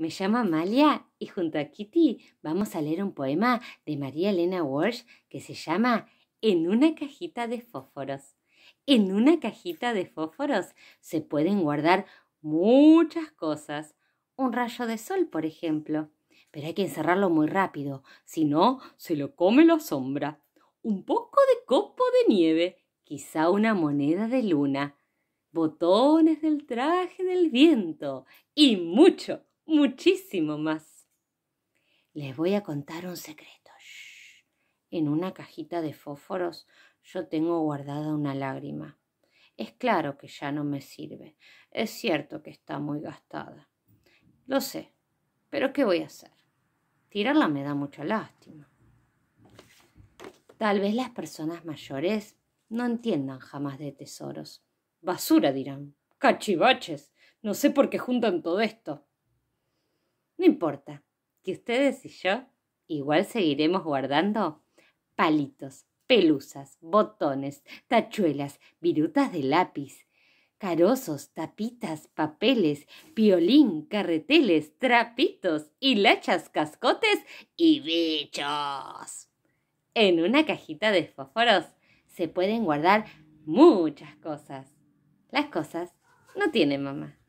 Me llamo Amalia y junto a Kitty vamos a leer un poema de María Elena Walsh que se llama En una cajita de fósforos. En una cajita de fósforos se pueden guardar muchas cosas. Un rayo de sol, por ejemplo. Pero hay que encerrarlo muy rápido, si no, se lo come la sombra. Un poco de copo de nieve, quizá una moneda de luna, botones del traje del viento y mucho, muchísimo más. Les voy a contar un secreto. En una cajita de fósforos yo tengo guardada una lágrima. Es claro que ya no me sirve. Es cierto que está muy gastada. Lo sé, pero ¿qué voy a hacer? Tirarla me da mucha lástima. Tal vez las personas mayores no entiendan jamás de tesoros. Basura dirán. Cachivaches. No sé por qué juntan todo esto. No importa, que ustedes y yo igual seguiremos guardando palitos, pelusas, botones, tachuelas, virutas de lápiz, carozos, tapitas, papeles, violín, carreteles, trapitos, hilachas, cascotes y bichos. En una cajita de fósforos se pueden guardar muchas cosas. Las cosas no tienen mamá.